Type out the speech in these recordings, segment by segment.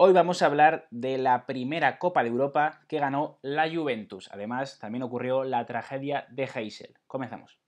Hoy vamos a hablar de la primera Copa de Europa que ganó la Juventus. Además, también ocurrió la tragedia de Heysel. Comenzamos.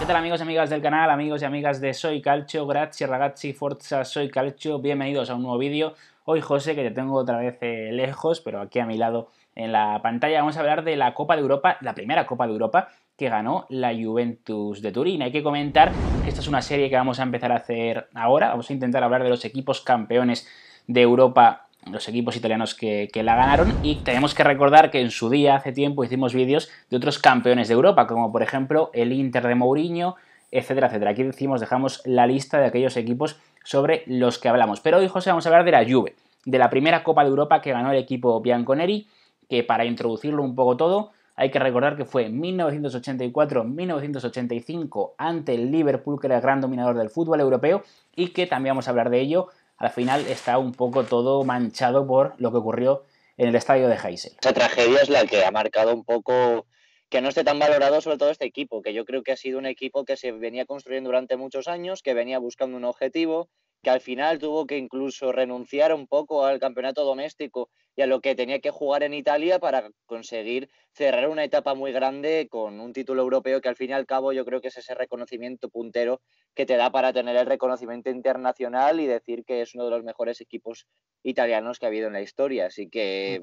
¿Qué tal amigos y amigas del canal, amigos y amigas de Soy Calcio? Grazie ragazzi, forza Soy Calcio. Bienvenidos a un nuevo vídeo. Hoy, José, que te tengo otra vez eh, lejos, pero aquí a mi lado en la pantalla, vamos a hablar de la Copa de Europa, la primera Copa de Europa que ganó la Juventus de Turín. Hay que comentar que esta es una serie que vamos a empezar a hacer ahora. Vamos a intentar hablar de los equipos campeones de Europa los equipos italianos que, la ganaron y tenemos que recordar que en su día, hace tiempo, hicimos vídeos de otros campeones de Europa, como por ejemplo el Inter de Mourinho, etcétera, etcétera. Aquí decimos, dejamos la lista de aquellos equipos sobre los que hablamos. Pero hoy, José, vamos a hablar de la Juve, de la primera Copa de Europa que ganó el equipo Bianconeri, que para introducirlo un poco todo, hay que recordar que fue 1984-1985 ante el Liverpool, que era gran dominador del fútbol europeo, y que también vamos a hablar de ello. Al final está un poco todo manchado por lo que ocurrió en el estadio de Heysel. Esa tragedia es la que ha marcado un poco que no esté tan valorado sobre todo este equipo, que yo creo que ha sido un equipo que se venía construyendo durante muchos años, que venía buscando un objetivo, que al final tuvo que incluso renunciar un poco al campeonato doméstico y a lo que tenía que jugar en Italia para conseguir cerrar una etapa muy grande con un título europeo que al fin y al cabo yo creo que es ese reconocimiento puntero que te da para tener el reconocimiento internacional y decir que es uno de los mejores equipos italianos que ha habido en la historia. Así que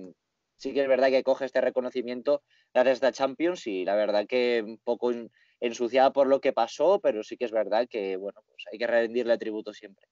sí que es verdad que coge este reconocimiento gracias a Champions y la verdad que un poco ensuciada por lo que pasó, pero sí que es verdad que bueno, pues hay que rendirle tributo siempre.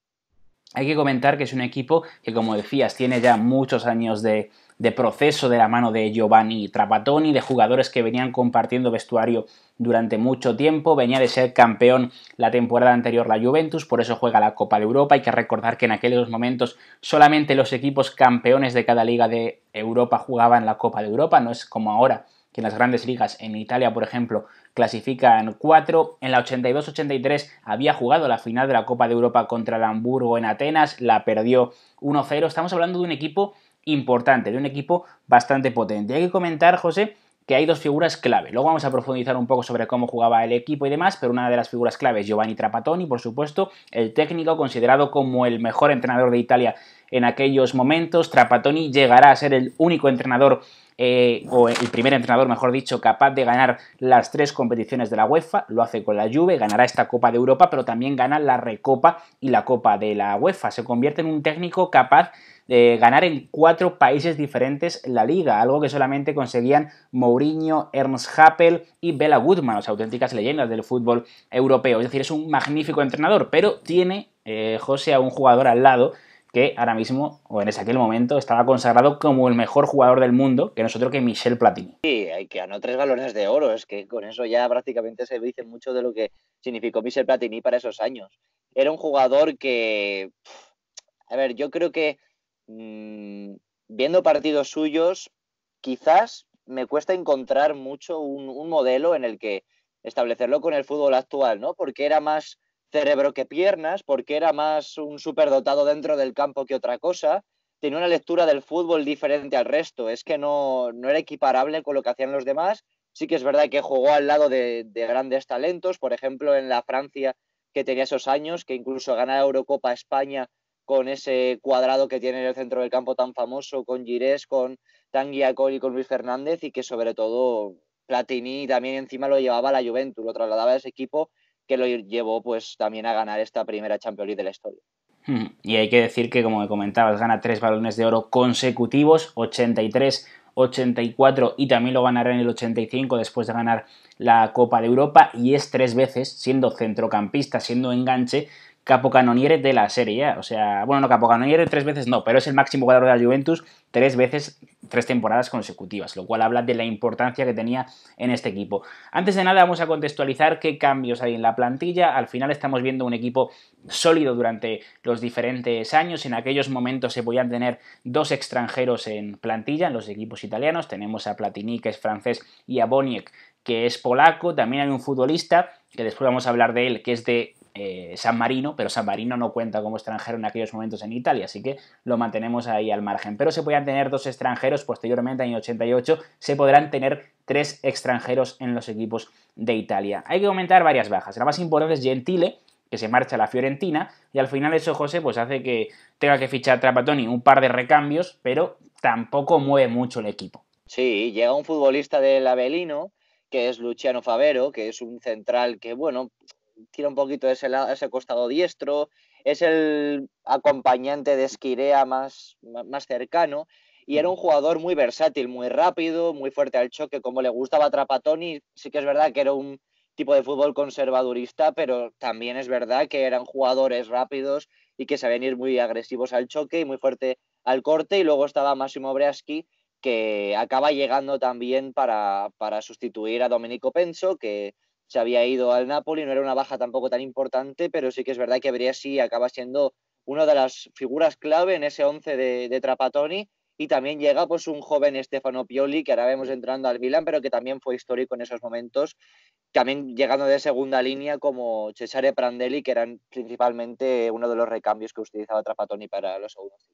Hay que comentar que es un equipo que, como decías, tiene ya muchos años de, proceso de la mano de Giovanni Trapattoni, de jugadores que venían compartiendo vestuario durante mucho tiempo, venía de ser campeón la temporada anterior la Juventus, por eso juega la Copa de Europa, hay que recordar que en aquellos momentos solamente los equipos campeones de cada liga de Europa jugaban la Copa de Europa, no es como ahora en las grandes ligas en Italia, por ejemplo, clasifican 4. En la 82-83 había jugado la final de la Copa de Europa contra el Hamburgo en Atenas, la perdió 1-0. Estamos hablando de un equipo importante, de un equipo bastante potente. Hay que comentar, José, que hay dos figuras clave. Luego vamos a profundizar un poco sobre cómo jugaba el equipo y demás, pero una de las figuras clave es Giovanni Trapattoni, por supuesto, el técnico considerado como el mejor entrenador de Italia en aquellos momentos. Trapattoni llegará a ser el único entrenador eh, o el primer entrenador, mejor dicho, capaz de ganar las tres competiciones de la UEFA, lo hace con la Juve, ganará esta Copa de Europa, pero también gana la Recopa y la Copa de la UEFA. Se convierte en un técnico capaz de ganar en cuatro países diferentes la liga, algo que solamente conseguían Mourinho, Ernst Happel y Bella Goodman, las auténticas leyendas del fútbol europeo. Es decir, es un magnífico entrenador, pero tiene eh, José a un jugador al lado que ahora mismo, o en ese aquel momento, estaba consagrado como el mejor jugador del mundo, que nosotros que Michel Platini. Sí, que ganó tres balones de oro, es que con eso ya prácticamente se dice mucho de lo que significó Michel Platini para esos años. Era un jugador que, a ver, yo creo que mm, viendo partidos suyos, quizás me cuesta encontrar mucho un modelo en el que establecerlo con el fútbol actual, ¿no? Porque era más cerebro que piernas, porque era más un superdotado dentro del campo que otra cosa. Tenía una lectura del fútbol diferente al resto. Es que no, no era equiparable con lo que hacían los demás. Sí que es verdad que jugó al lado de, grandes talentos, por ejemplo, en la Francia que tenía esos años, que incluso ganaba Eurocopa España con ese cuadrado que tiene en el centro del campo tan famoso, con Girés, con Tanguiacol y con Luis Fernández, y que sobre todo Platini también encima lo llevaba a la Juventus, lo trasladaba a ese equipo que lo llevó pues también a ganar esta primera Champions League de la historia. Hmm. Y hay que decir que, como me comentabas, gana tres balones de oro consecutivos, 83, 84 y también lo ganará en el 85 después de ganar la Copa de Europa y es tres veces, siendo centrocampista, siendo enganche, capocannoniere de la Serie O sea, bueno, no capocannoniere tres veces no, pero es el máximo jugador de la Juventus tres veces, tres temporadas consecutivas, lo cual habla de la importancia que tenía en este equipo. Antes de nada vamos a contextualizar qué cambios hay en la plantilla. Al final estamos viendo un equipo sólido durante los diferentes años. En aquellos momentos se podían tener dos extranjeros en plantilla, en los equipos italianos. Tenemos a Platini, que es francés, y a Boniek, que es polaco. También hay un futbolista, que después vamos a hablar de él, que es de eh, San Marino, pero San Marino no cuenta como extranjero en aquellos momentos en Italia, así que lo mantenemos ahí al margen. Pero se podían tener dos extranjeros posteriormente, en 88, se podrán tener tres extranjeros en los equipos de Italia. Hay que aumentar varias bajas. La más importante es Gentile, que se marcha a la Fiorentina, y al final eso, José, pues hace que tenga que fichar Trapatoni un par de recambios, pero tampoco mueve mucho el equipo. Sí, llega un futbolista del Avelino, que es Luciano Favero, que es un central que, bueno, tira un poquito de ese, lado, ese costado diestro, es el acompañante de Esquirea más, más cercano y era un jugador muy versátil, muy rápido, muy fuerte al choque, como le gustaba a Trapatoni, sí que es verdad que era un tipo de fútbol conservadurista, pero también es verdad que eran jugadores rápidos y que sabían ir muy agresivos al choque y muy fuerte al corte y luego estaba Máximo Breaski que acaba llegando también para, para sustituir a Domenico Penso, que, se había ido al Napoli, no era una baja tampoco tan importante, pero sí que es verdad que habría sí acaba siendo una de las figuras clave en ese 11 de, Trapatoni. Y también llega pues un joven Stefano Pioli, que ahora vemos entrando al Milan, pero que también fue histórico en esos momentos, también llegando de segunda línea como Cesare Prandelli, que eran principalmente uno de los recambios que utilizaba Trapatoni para los segundos.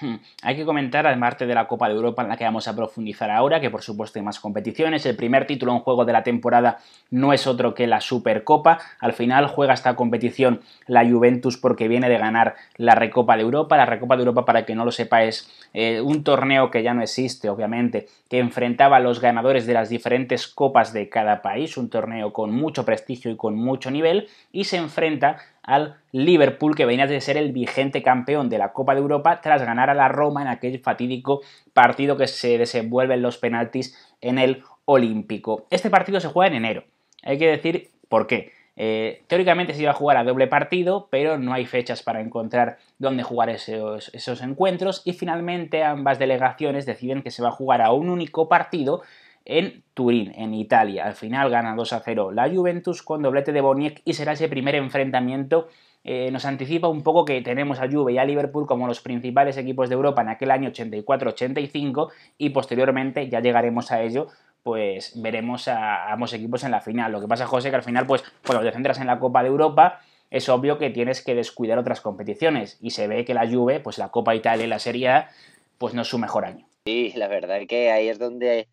Hay que comentar, además de la Copa de Europa en la que vamos a profundizar ahora, que por supuesto hay más competiciones. El primer título en juego de la temporada no es otro que la Supercopa. Al final juega esta competición la Juventus porque viene de ganar la Recopa de Europa. La Recopa de Europa, para que no lo sepa, es eh, un torneo que ya no existe, obviamente, que enfrentaba a los ganadores de las diferentes copas de cada país. Un torneo con mucho prestigio y con mucho nivel. Y se enfrenta al Liverpool que venía de ser el vigente campeón de la Copa de Europa tras ganar a la Roma en aquel fatídico partido que se desenvuelve en los penaltis en el Olímpico. Este partido se juega en enero. Hay que decir por qué. Eh, teóricamente se iba a jugar a doble partido, pero no hay fechas para encontrar dónde jugar esos, esos encuentros y finalmente ambas delegaciones deciden que se va a jugar a un único partido en Turín, en Italia. Al final gana 2 a 0 la Juventus con doblete de Boniek y será ese primer enfrentamiento. Eh, nos anticipa un poco que tenemos a Juve y a Liverpool como los principales equipos de Europa en aquel año 84-85 y posteriormente ya llegaremos a ello pues veremos a ambos equipos en la final. Lo que pasa, José, que al final, pues, cuando te centras en la Copa de Europa, es obvio que tienes que descuidar otras competiciones. Y se ve que la Juve, pues la Copa Italia y la Serie A, pues no es su mejor año. Sí, la verdad es que ahí es donde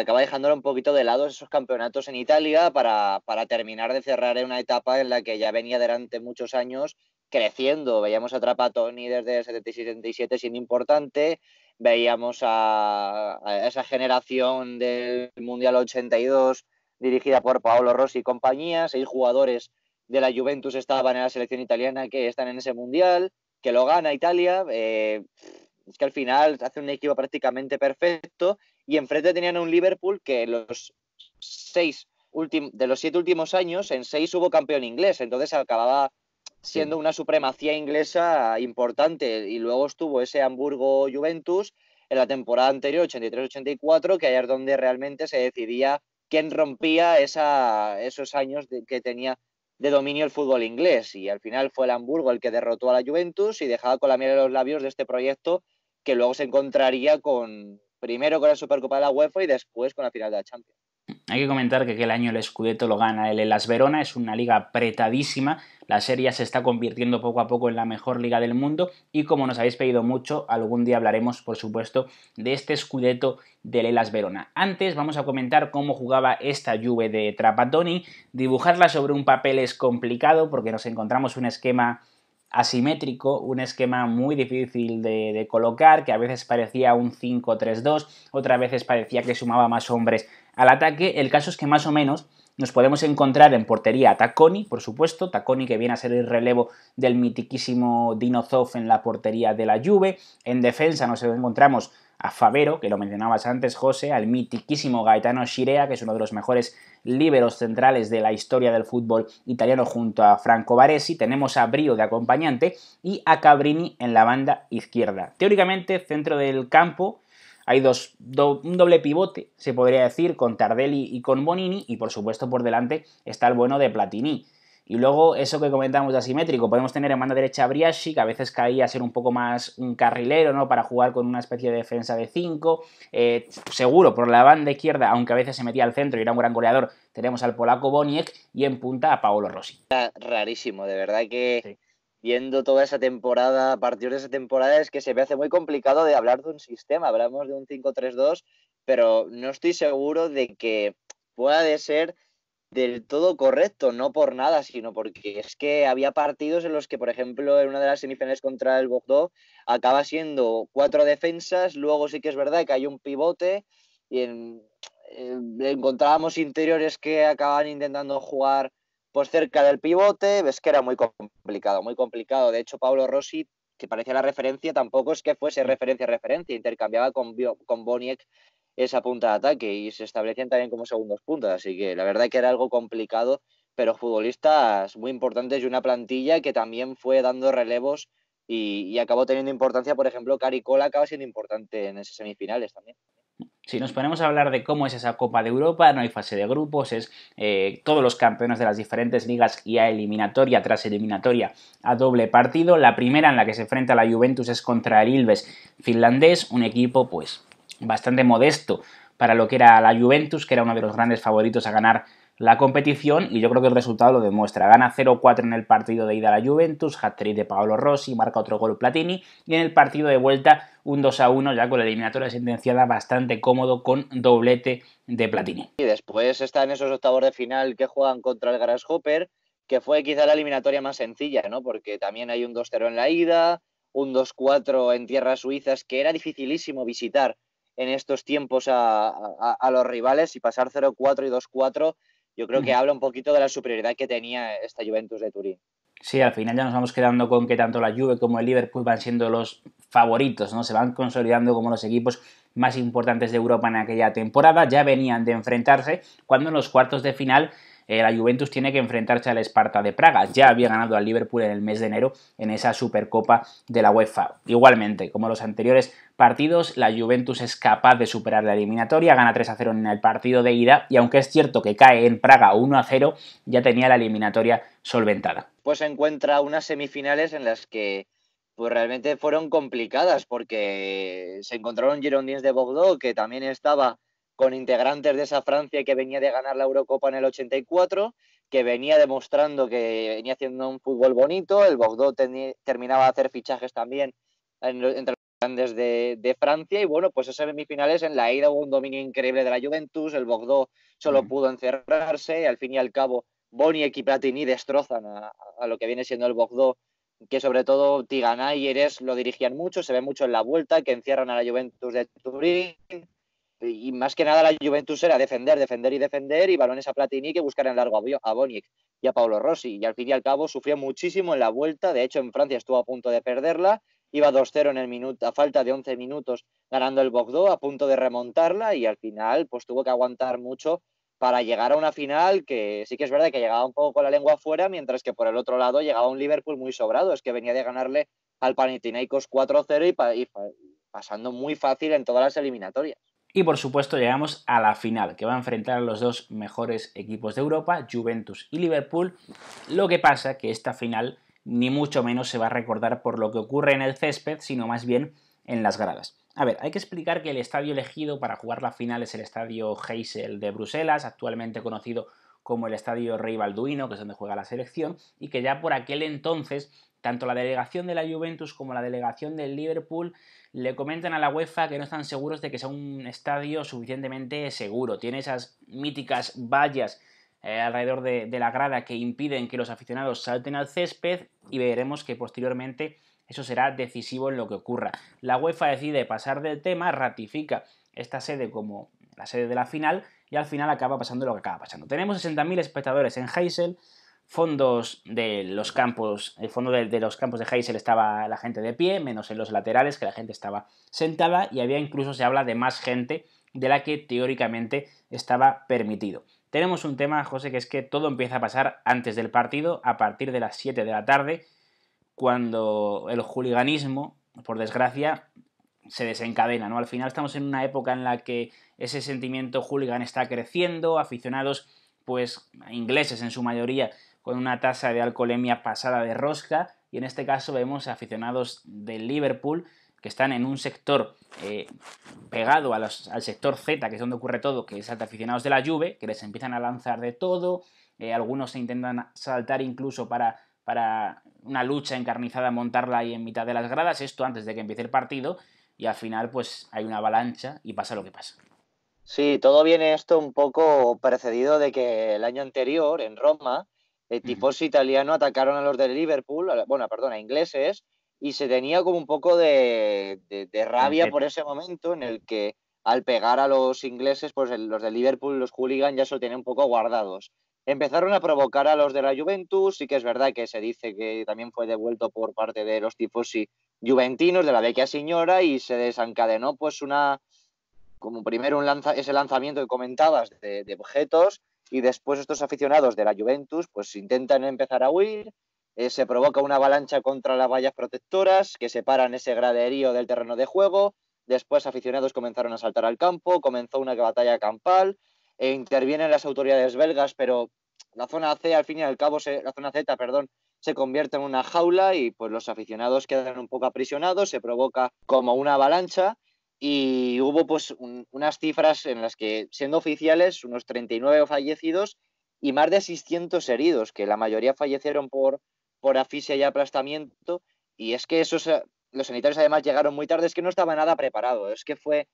acaba dejándolo un poquito de lado esos campeonatos en Italia para, para terminar de cerrar en una etapa en la que ya venía durante muchos años creciendo. Veíamos a Trapatoni desde el 76-77 siendo importante, veíamos a, esa generación del Mundial 82 dirigida por Paolo Rossi y compañía, seis jugadores de la Juventus estaban en la selección italiana que están en ese Mundial, que lo gana Italia. Eh, es que al final hace un equipo prácticamente perfecto y enfrente tenían un Liverpool que los seis de los siete últimos años, en seis hubo campeón inglés, entonces acababa siendo una supremacía inglesa importante. Y luego estuvo ese Hamburgo-Juventus en la temporada anterior, 83-84, que ahí es donde realmente se decidía quién rompía esa, esos años que tenía de dominio el fútbol inglés. Y al final fue el Hamburgo el que derrotó a la Juventus y dejaba con la miel en los labios de este proyecto que luego se encontraría con, primero con la Supercopa de la UEFA y después con la final de la Champions. Hay que comentar que aquel año el Scudetto lo gana el Las Verona, es una liga apretadísima, la serie se está convirtiendo poco a poco en la mejor liga del mundo y como nos habéis pedido mucho, algún día hablaremos, por supuesto, de este Scudetto del Elas Verona. Antes vamos a comentar cómo jugaba esta Juve de Trapatoni. dibujarla sobre un papel es complicado porque nos encontramos un esquema asimétrico, un esquema muy difícil de, colocar, que a veces parecía un 5-3-2, otras veces parecía que sumaba más hombres al ataque. El caso es que más o menos nos podemos encontrar en portería a Taconi, por supuesto, Taconi que viene a ser el relevo del mitiquísimo Dinozov en la portería de la Juve. En defensa nos encontramos a Favero, que lo mencionabas antes, José, al mitiquísimo Gaetano Shirea, que es uno de los mejores líberos centrales de la historia del fútbol italiano junto a Franco Baresi, tenemos a Brio de acompañante y a Cabrini en la banda izquierda. Teóricamente, centro del campo, hay dos, un doble pivote, se podría decir, con Tardelli y con Bonini, y por supuesto por delante está el bueno de Platini. Y luego, eso que comentábamos de asimétrico, podemos tener en mano derecha a Briashi, que a veces caía a ser un poco más un carrilero, ¿no? Para jugar con una especie de defensa de 5. Eh, seguro, por la banda izquierda, aunque a veces se metía al centro y era un gran goleador, tenemos al polaco Boniek y en punta a Paolo Rossi. Rarísimo, de verdad que viendo toda esa temporada, a partir de esa temporada, es que se me hace muy complicado de hablar de un sistema. Hablamos de un 5-3-2, pero no estoy seguro de que pueda de ser del todo correcto, no por nada, sino porque es que había partidos en los que, por ejemplo, en una de las semifinales contra el Bogdó acaba siendo cuatro defensas, luego sí que es verdad que hay un pivote y encontrábamos interiores que acaban intentando jugar pues cerca del pivote, ves que era muy complicado, muy complicado. De hecho, Pablo Rossi, que parecía la referencia, tampoco es que fuese mm. referencia referencia, intercambiaba con, con Boniek esa punta de ataque y se establecían también como segundos puntas. Así que la verdad que era algo complicado, pero futbolistas muy importantes y una plantilla que también fue dando relevos y, acabó teniendo importancia. Por ejemplo, Caricola acaba siendo importante en esas semifinales también. Si nos ponemos a hablar de cómo es esa Copa de Europa, no hay fase de grupos, es eh, todos los campeones de las diferentes ligas y a eliminatoria tras eliminatoria a doble partido. La primera en la que se enfrenta la Juventus es contra el Ilves finlandés, un equipo pues bastante modesto para lo que era la Juventus, que era uno de los grandes favoritos a ganar la competición y yo creo que el resultado lo demuestra. Gana 0-4 en el partido de ida a la Juventus, hat-trick de Paolo Rossi, marca otro gol Platini y en el partido de vuelta un 2-1 ya con la eliminatoria sentenciada bastante cómodo con doblete de Platini. Y después están esos octavos de final que juegan contra el Grasshopper, que fue quizá la eliminatoria más sencilla, ¿no? Porque también hay un 2-0 en la ida, un 2-4 en tierras suizas que era dificilísimo visitar en estos tiempos a, los rivales y pasar 0-4 y 2-4, yo creo que habla un poquito de la superioridad que tenía esta Juventus de Turín. Sí, al final ya nos vamos quedando con que tanto la Juve como el Liverpool van siendo los favoritos, ¿no? Se van consolidando como los equipos más importantes de Europa en aquella temporada, ya venían de enfrentarse cuando en los cuartos de final eh, la Juventus tiene que enfrentarse al Esparta de Praga. Ya había ganado al Liverpool en el mes de enero en esa Supercopa de la UEFA. Igualmente, como los anteriores partidos, la Juventus es capaz de superar la eliminatoria, gana 3 a 0 en el partido de ida y aunque es cierto que cae en Praga 1 a 0, ya tenía la eliminatoria solventada. Pues encuentra unas semifinales en las que pues realmente fueron complicadas porque se encontraron Girondins de Bogdó, que también estaba con integrantes de esa Francia que venía de ganar la Eurocopa en el 84, que venía demostrando que venía haciendo un fútbol bonito, el Bordeaux terminaba de hacer fichajes también entre los grandes de, Francia y bueno, pues esas semifinales en la ida hubo un dominio increíble de la Juventus, el Bordeaux solo pudo encerrarse, al fin y al cabo Boni y Platini destrozan a, lo que viene siendo el Bordeaux que sobre todo Tiganá y Eres lo dirigían mucho, se ve mucho en la vuelta, que encierran a la Juventus de Turín, y más que nada la Juventus era defender, defender y defender y balones a Platini que buscaran largo a Boniek y a Paolo Rossi. Y al fin y al cabo sufrió muchísimo en la vuelta, de hecho en Francia estuvo a punto de perderla, iba 2-0 en el minuto, a falta de 11 minutos ganando el Bogdó a punto de remontarla y al final pues tuvo que aguantar mucho para llegar a una final que sí que es verdad que llegaba un poco con la lengua afuera, mientras que por el otro lado llegaba un Liverpool muy sobrado, es que venía de ganarle al Panathinaikos 4-0 y, pasando muy fácil en todas las eliminatorias. Y por supuesto llegamos a la final, que va a enfrentar a los dos mejores equipos de Europa, Juventus y Liverpool. Lo que pasa que esta final ni mucho menos se va a recordar por lo que ocurre en el césped, sino más bien en las gradas. A ver, hay que explicar que el estadio elegido para jugar la final es el estadio Heysel de Bruselas, actualmente conocido como el estadio Rey Balduino, que es donde juega la selección, y que ya por aquel entonces tanto la delegación de la Juventus como la delegación del Liverpool le comentan a la UEFA que no están seguros de que sea un estadio suficientemente seguro. Tiene esas míticas vallas eh, alrededor de, de la grada que impiden que los aficionados salten al césped y veremos que posteriormente eso será decisivo en lo que ocurra. La UEFA decide pasar del tema, ratifica esta sede como la sede de la final y al final acaba pasando lo que acaba pasando. Tenemos 60.000 espectadores en Heysel, fondos de los campos, el fondo de, los campos de Heysel estaba la gente de pie, menos en los laterales que la gente estaba sentada y había incluso se habla de más gente de la que teóricamente estaba permitido. Tenemos un tema, José, que es que todo empieza a pasar antes del partido, a partir de las 7 de la tarde, cuando el hooliganismo, por desgracia, se desencadena, ¿no? Al final estamos en una época en la que ese sentimiento hooligan está creciendo, aficionados pues ingleses en su mayoría con una tasa de alcoholemia pasada de rosca y en este caso vemos aficionados del Liverpool que están en un sector eh, pegado al sector Z, que es donde ocurre todo, que es aficionados de la Juve, que les empiezan a lanzar de todo, eh, algunos intentan saltar incluso para, para una lucha encarnizada, montarla ahí en mitad de las gradas, esto antes de que empiece el partido, y al final pues hay una avalancha y pasa lo que pasa. Sí, todo viene esto un poco precedido de que el año anterior en Roma el eh, tifosi italiano atacaron a los de Liverpool, bueno, perdón, a ingleses, y se tenía como un poco de, rabia por ese momento en el que al pegar a los ingleses, pues los de Liverpool, los hooligans ya se lo tenían un poco guardados. Empezaron a provocar a los de la Juventus, sí que es verdad que se dice que también fue devuelto por parte de los tifosi juventinos de la vecchia señora y se desencadenó pues una, como primero un ese lanzamiento que comentabas de objetos y después estos aficionados de la Juventus pues intentan empezar a huir, eh, se provoca una avalancha contra las vallas protectoras que separan ese graderío del terreno de juego, después aficionados comenzaron a saltar al campo, comenzó una batalla campal, e intervienen las autoridades belgas, pero la zona C al fin y al cabo, la zona Z, perdón, se convierte en una jaula y pues los aficionados quedan un poco aprisionados, se provoca como una avalancha y hubo pues unas cifras en las que, siendo oficiales, unos 39 fallecidos y más de 600 heridos, que la mayoría fallecieron por, por asfixia y aplastamiento. Y es que esos, eh, los sanitarios además llegaron muy tarde, es que no estaba nada preparado, es que fue,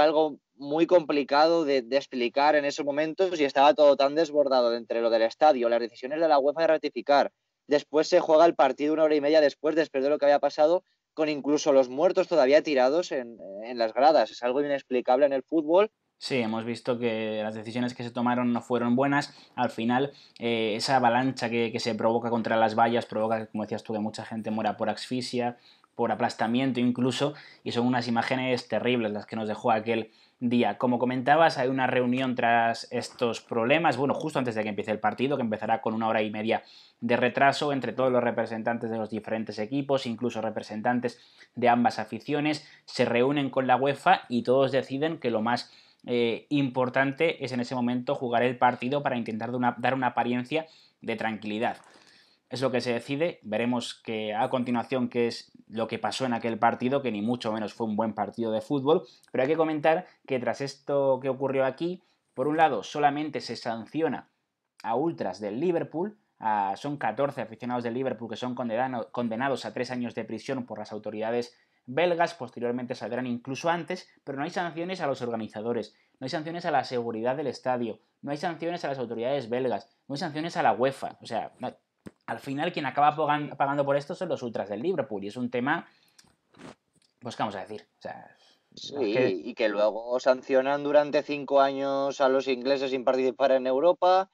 algo muy complicado de, de explicar en esos momentos y estaba todo tan desbordado entre lo del estadio, las decisiones de la UEFA de ratificar. Después se juega el partido una hora y media después, después de lo que había pasado, con incluso los muertos todavía tirados en, en las gradas. Es algo inexplicable en el fútbol Sí, hemos visto que las decisiones que se tomaron no fueron buenas. Al final, eh, esa avalancha que, que, se provoca contra las vallas provoca, como decías tú, que mucha gente muera por asfixia, por aplastamiento incluso, y son unas imágenes terribles las que nos dejó aquel día. Como comentabas, hay una reunión tras estos problemas, bueno, justo antes de que empiece el partido, que empezará con una hora y media de retraso entre todos los representantes de los diferentes equipos, incluso representantes de ambas aficiones, se reúnen con la UEFA y todos deciden que lo más eh, importante es en ese momento jugar el partido para intentar dar una apariencia de tranquilidad es lo que se decide. Veremos que a continuación qué es lo que pasó en aquel partido, que ni mucho menos fue un buen partido de fútbol, pero hay que comentar que tras esto que ocurrió aquí, por un lado, solamente se sanciona a ultras del Liverpool, son 14 aficionados del Liverpool que son condenados a tres años de prisión por las autoridades belgas, posteriormente saldrán incluso antes, pero no hay sanciones a los organizadores, no hay sanciones a la seguridad del estadio, no hay sanciones a las autoridades belgas, no hay sanciones a la UEFA, o sea, no, al final quien acaba pagando por esto son los ultras del Liverpool y es un tema, pues ¿qué vamos a decir, y que luego sancionan durante cinco años a los ingleses sin participar en Europa,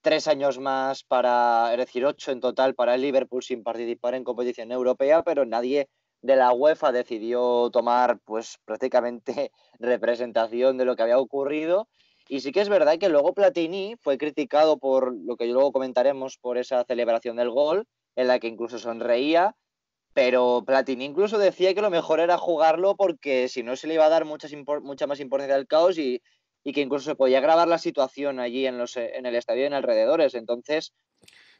tres años más para, es decir, ocho en total para el Liverpool sin participar en competición europea, pero nadie de la UEFA decidió tomar pues prácticamente representación de lo que había ocurrido y sí que es verdad que luego Platini fue criticado por lo que luego comentaremos, por esa celebración del gol, en la que incluso sonreía, pero Platini incluso decía que lo mejor era jugarlo porque si no se le iba a dar mucha más importancia al caos y, que incluso se podía grabar la situación allí en, en el estadio y en alrededores. Entonces...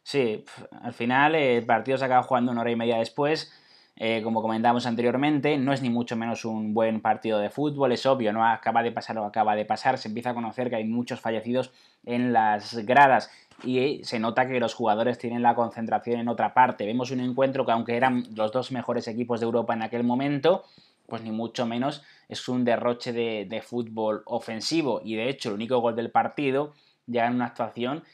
Sí, al final el partido se acaba jugando una hora y media después eh, como comentábamos anteriormente, no es ni mucho menos un buen partido de fútbol, es obvio, no acaba de pasar o acaba de pasar, se empieza a conocer que hay muchos fallecidos en las gradas y se nota que los jugadores tienen la concentración en otra parte. Vemos un encuentro que aunque eran los dos mejores equipos de Europa en aquel momento, pues ni mucho menos es un derroche de, de fútbol ofensivo y de hecho el único gol del partido llega en una actuación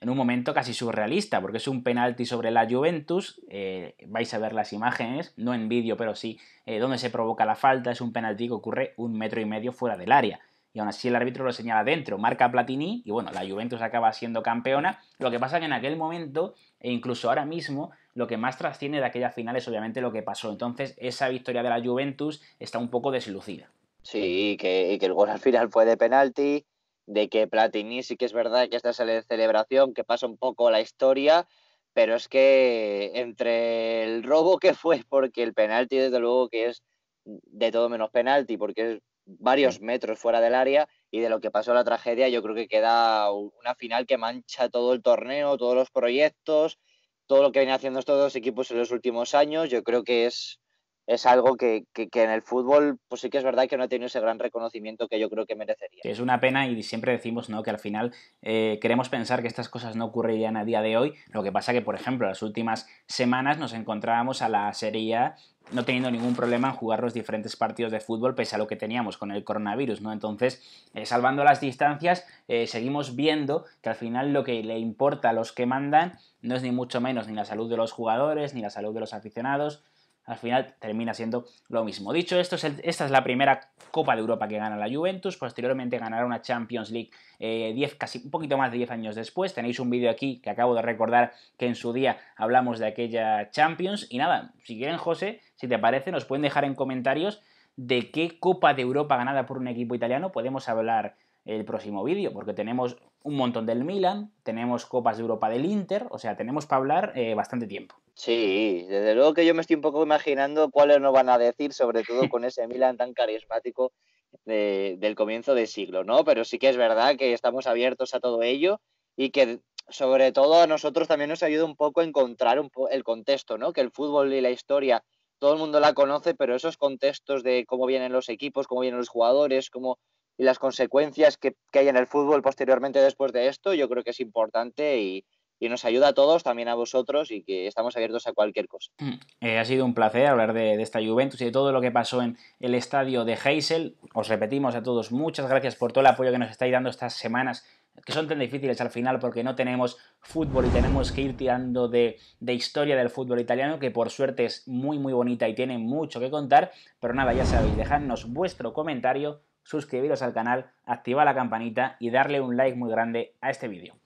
en un momento casi surrealista, porque es un penalti sobre la Juventus, eh, vais a ver las imágenes, no en vídeo, pero sí, eh, donde se provoca la falta, es un penalti que ocurre un metro y medio fuera del área. Y aún así el árbitro lo señala dentro, marca Platini y bueno, la Juventus acaba siendo campeona. Lo que pasa que en aquel momento, e incluso ahora mismo, lo que más trasciende de aquella final es obviamente lo que pasó. Entonces esa victoria de la Juventus está un poco deslucida. Sí, que, que el gol al final fue de penalti, de que Platini sí que es verdad que esta es la celebración que pasa un poco la historia, pero es que entre el robo que fue, porque el penalti desde luego que es de todo menos penalti, porque es varios metros fuera del área, y de lo que pasó la tragedia, yo creo que queda una final que mancha todo el torneo, todos los proyectos, todo lo que vienen haciendo estos dos equipos en los últimos años, yo creo que es es algo que, en el fútbol, pues sí que es verdad que no ha tenido ese gran reconocimiento que yo creo que merecería. Es una pena y siempre decimos ¿no? que al final eh, queremos pensar que estas cosas no ocurrirían a día de hoy. Lo que pasa que, por ejemplo, las últimas semanas nos encontrábamos a la Serie A no teniendo ningún problema en jugar los diferentes partidos de fútbol pese a lo que teníamos con el coronavirus, ¿no? Entonces, eh, salvando las distancias, eh, seguimos viendo que al final lo que le importa a los que mandan no es ni mucho menos ni la salud de los jugadores, ni la salud de los aficionados, al final termina siendo lo mismo. Dicho esto, esta es la primera Copa de Europa que gana la Juventus, posteriormente ganará una Champions League eh, diez, casi un poquito más de 10 años después. Tenéis un vídeo aquí que acabo de recordar que en su día hablamos de aquella Champions. Y nada, si quieren, José, si te parece, nos pueden dejar en comentarios de qué Copa de Europa ganada por un equipo italiano podemos hablar el próximo vídeo, porque tenemos un montón del Milan, tenemos Copas de Europa del Inter, o sea, tenemos para hablar eh, bastante tiempo. Sí, desde luego que yo me estoy un poco imaginando cuáles nos van a decir, sobre todo con ese Milan tan carismático del comienzo del siglo, ¿no? Pero sí que es verdad que estamos abiertos a todo ello y que sobre todo a nosotros también nos ayuda un poco a encontrar el contexto, ¿no? Que el fútbol y la historia, todo el mundo la conoce, pero esos contextos de cómo vienen los equipos, cómo vienen los jugadores, cómo y las consecuencias que, que, hay en el fútbol posteriormente después de esto, yo creo que es importante y, nos ayuda a todos, también a vosotros, y que estamos abiertos a cualquier cosa. Mm, eh, ha sido un placer hablar de, esta Juventus y de todo lo que pasó en el estadio de Heysel. Os repetimos a todos, muchas gracias por todo el apoyo que nos estáis dando estas semanas que son tan difíciles al final porque no tenemos fútbol y tenemos que ir tirando de, de, historia del fútbol italiano, que por suerte es muy muy bonita y tiene mucho que contar. Pero nada, ya sabéis, dejadnos vuestro comentario suscribiros al canal, activar la campanita y darle un like muy grande a este vídeo.